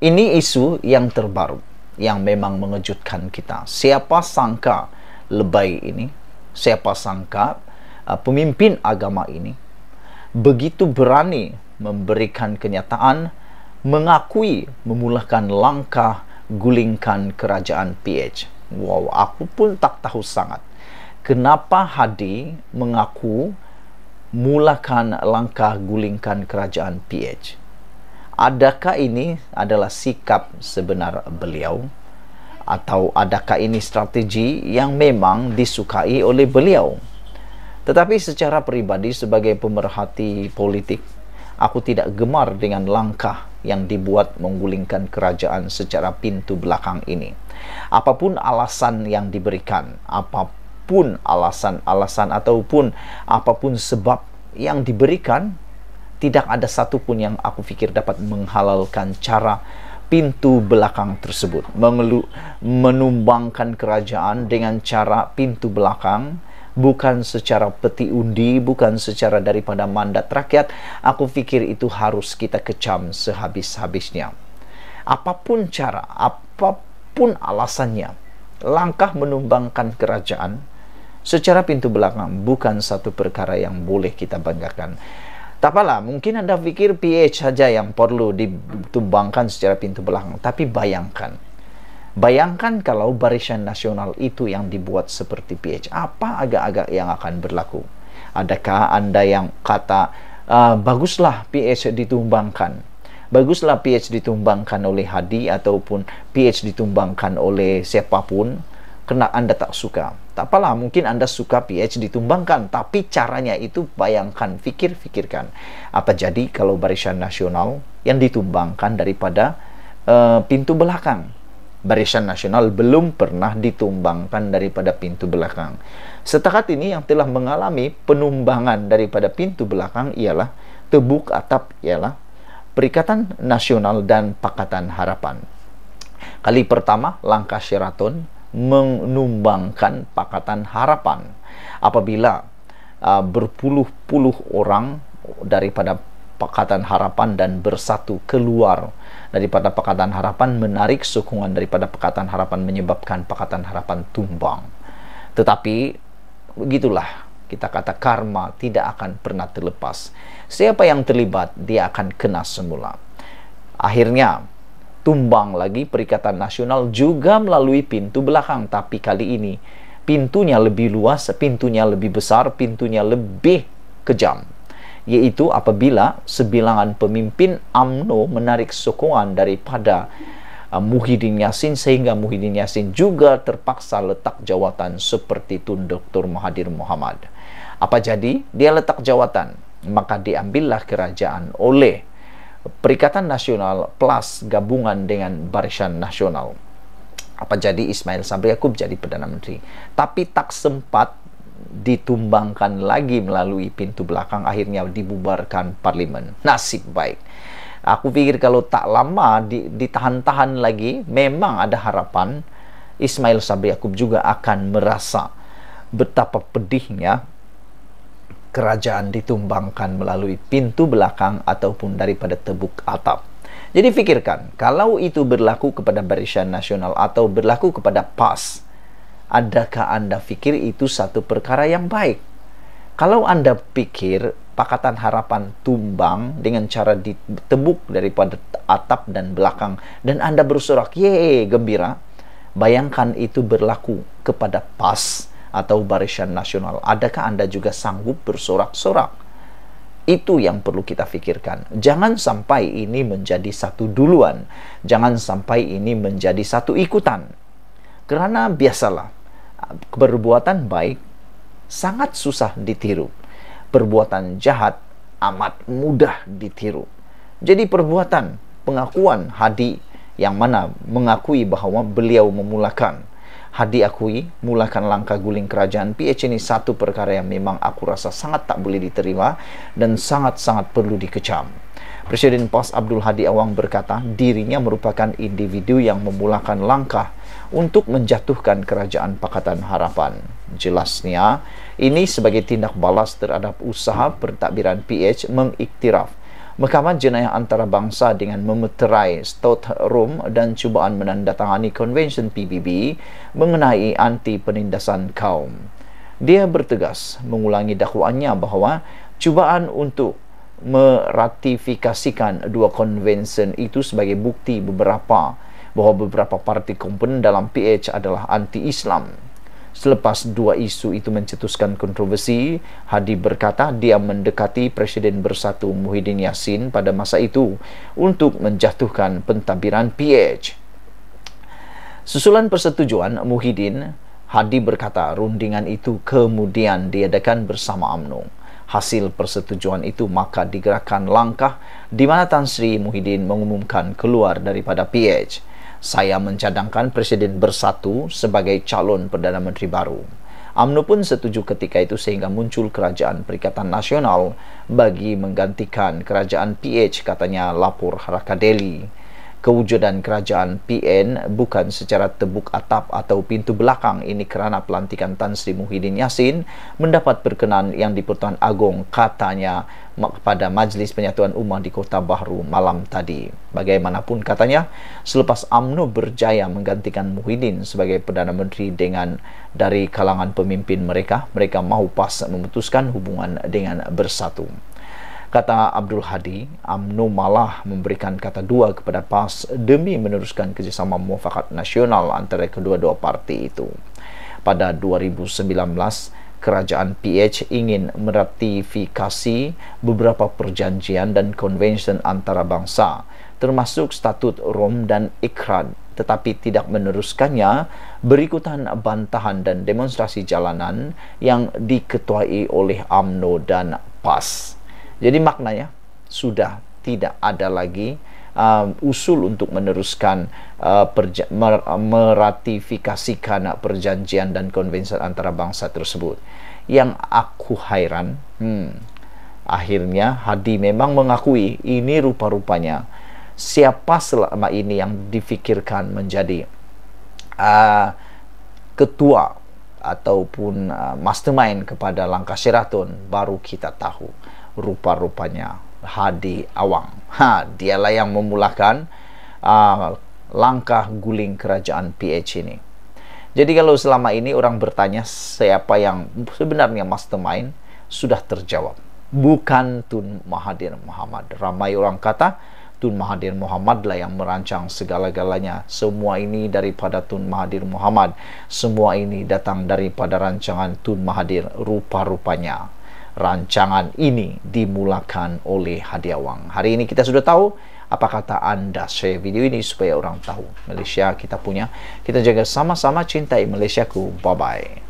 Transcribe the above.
Ini isu yang terbaru yang memang mengejutkan kita. Siapa sangka lebay ini? Siapa sangka uh, pemimpin agama ini begitu berani memberikan kenyataan mengakui memulakan langkah gulingkan kerajaan PH. Wow, aku pun tak tahu sangat. Kenapa Hadi mengaku mulakan langkah gulingkan kerajaan PH? adakah ini adalah sikap sebenar beliau atau adakah ini strategi yang memang disukai oleh beliau tetapi secara peribadi sebagai pemerhati politik aku tidak gemar dengan langkah yang dibuat menggulingkan kerajaan secara pintu belakang ini apapun alasan yang diberikan apapun alasan-alasan ataupun apapun sebab yang diberikan tidak ada satupun yang aku pikir dapat menghalalkan cara pintu belakang tersebut, mengelu, menumbangkan kerajaan dengan cara pintu belakang, bukan secara peti undi, bukan secara daripada mandat rakyat. Aku pikir itu harus kita kecam sehabis-habisnya. Apapun cara, apapun alasannya, langkah menumbangkan kerajaan secara pintu belakang bukan satu perkara yang boleh kita banggakan. Tak apalah, mungkin Anda pikir PH saja yang perlu ditumbangkan secara pintu belakang. Tapi bayangkan, bayangkan kalau barisan nasional itu yang dibuat seperti PH. Apa agak-agak yang akan berlaku? Adakah Anda yang kata, ah, baguslah PH ditumbangkan? Baguslah PH ditumbangkan oleh Hadi ataupun PH ditumbangkan oleh siapapun. karena Anda tak suka Tak apalah, mungkin Anda suka PH ditumbangkan, tapi caranya itu bayangkan, pikir-pikirkan. Apa jadi kalau barisan nasional yang ditumbangkan daripada uh, pintu belakang? Barisan nasional belum pernah ditumbangkan daripada pintu belakang. Setakat ini yang telah mengalami penumbangan daripada pintu belakang ialah tebuk atap ialah Perikatan Nasional dan Pakatan Harapan. Kali pertama langkah Sheraton menumbangkan Pakatan Harapan. Apabila uh, berpuluh-puluh orang daripada Pakatan Harapan dan bersatu keluar daripada Pakatan Harapan menarik sokongan daripada Pakatan Harapan menyebabkan Pakatan Harapan tumbang. Tetapi begitulah kita kata karma tidak akan pernah terlepas. Siapa yang terlibat dia akan kena semula. Akhirnya tumbang lagi Perikatan Nasional juga melalui pintu belakang tapi kali ini pintunya lebih luas, pintunya lebih besar, pintunya lebih kejam yaitu apabila sebilangan pemimpin AMNO menarik sokongan daripada uh, Muhyiddin Yassin sehingga Muhyiddin Yassin juga terpaksa letak jawatan seperti Tun Dr. Mahathir Muhammad. Apa jadi? Dia letak jawatan, maka diambillah kerajaan oleh Perikatan Nasional plus gabungan dengan Barisan Nasional. Apa jadi Ismail Sabri Yaakob jadi Perdana Menteri. Tapi tak sempat ditumbangkan lagi melalui pintu belakang akhirnya dibubarkan parlimen. Nasib baik. Aku pikir kalau tak lama ditahan-tahan lagi memang ada harapan Ismail Sabri Yaakob juga akan merasa betapa pedihnya kerajaan ditumbangkan melalui pintu belakang ataupun daripada tebuk atap. Jadi fikirkan, kalau itu berlaku kepada Barisan Nasional atau berlaku kepada PAS, adakah Anda pikir itu satu perkara yang baik? Kalau Anda pikir Pakatan Harapan tumbang dengan cara ditebuk daripada atap dan belakang dan Anda bersorak, "Ye, gembira." Bayangkan itu berlaku kepada PAS atau barisan nasional? Adakah Anda juga sanggup bersorak-sorak? Itu yang perlu kita pikirkan. Jangan sampai ini menjadi satu duluan, jangan sampai ini menjadi satu ikutan. Karena biasalah, perbuatan baik sangat susah ditiru, perbuatan jahat amat mudah ditiru. Jadi, perbuatan pengakuan hadi yang mana mengakui bahwa beliau memulakan Hadi akui, mulakan langkah guling kerajaan PH ini satu perkara yang memang aku rasa sangat tak boleh diterima dan sangat-sangat perlu dikecam. Presiden POS Abdul Hadi Awang berkata dirinya merupakan individu yang memulakan langkah untuk menjatuhkan kerajaan Pakatan Harapan. Jelasnya, ini sebagai tindak balas terhadap usaha pertakbiran PH mengiktiraf Mahkamah Jenayah Antarabangsa dengan memeterai Stout Room dan cubaan menandatangani Konvensyen PBB mengenai anti penindasan kaum. Dia bertegas mengulangi dakwaannya bahawa cubaan untuk meratifikasikan dua konvensyen itu sebagai bukti beberapa bahawa beberapa parti komponen dalam PH adalah anti-Islam. Selepas dua isu itu mencetuskan kontroversi, Hadi berkata dia mendekati Presiden Bersatu Muhyiddin Yassin pada masa itu untuk menjatuhkan pentadbiran PH. Susulan persetujuan Muhyiddin, Hadi berkata rundingan itu kemudian diadakan bersama UMNO. Hasil persetujuan itu maka digerakkan langkah di mana Tan Sri Muhyiddin mengumumkan keluar daripada PH saya mencadangkan Presiden Bersatu sebagai calon Perdana Menteri baru. UMNO pun setuju ketika itu sehingga muncul Kerajaan Perikatan Nasional bagi menggantikan Kerajaan PH katanya lapor Harakadeli. Deli kewujudan kerajaan PN bukan secara tebuk atap atau pintu belakang ini kerana pelantikan Tan Sri Muhyiddin Yassin mendapat perkenan yang di-Pertuan Agong katanya kepada Majlis Penyatuan Umat di Kota Bahru malam tadi. Bagaimanapun katanya, selepas AMNO berjaya menggantikan Muhyiddin sebagai Perdana Menteri dengan dari kalangan pemimpin mereka, mereka mahu pas memutuskan hubungan dengan bersatu. Kata Abdul Hadi, UMNO malah memberikan kata dua kepada PAS demi meneruskan kerjasama mufakat nasional antara kedua-dua parti itu. Pada 2019, kerajaan PH ingin meratifikasi beberapa perjanjian dan konvensyen antara bangsa termasuk Statut Rom dan Ikrad tetapi tidak meneruskannya berikutan bantahan dan demonstrasi jalanan yang diketuai oleh AMNO dan PAS. Jadi maknanya sudah tidak ada lagi um, usul untuk meneruskan uh, perja- mer- uh, meratifikasikan perjanjian dan konvensi antara bangsa tersebut. Yang aku hairan, hmm, akhirnya Hadi memang mengakui ini rupa-rupanya siapa selama ini yang difikirkan menjadi uh, ketua ataupun uh, mastermind kepada langkah Sheraton baru kita tahu. rupa-rupanya Hadi Awang. Ha, dialah yang memulakan uh, langkah guling kerajaan PH ini. Jadi kalau selama ini orang bertanya siapa yang sebenarnya mastermind sudah terjawab. Bukan Tun Mahathir Muhammad. Ramai orang kata Tun Mahathir Muhammad lah yang merancang segala-galanya. Semua ini daripada Tun Mahathir Muhammad. Semua ini datang daripada rancangan Tun Mahathir rupa-rupanya rancangan ini dimulakan oleh Hadiawang. Hari ini kita sudah tahu apa kata anda share video ini supaya orang tahu Malaysia kita punya. Kita jaga sama-sama cintai Malaysia ku. Bye-bye.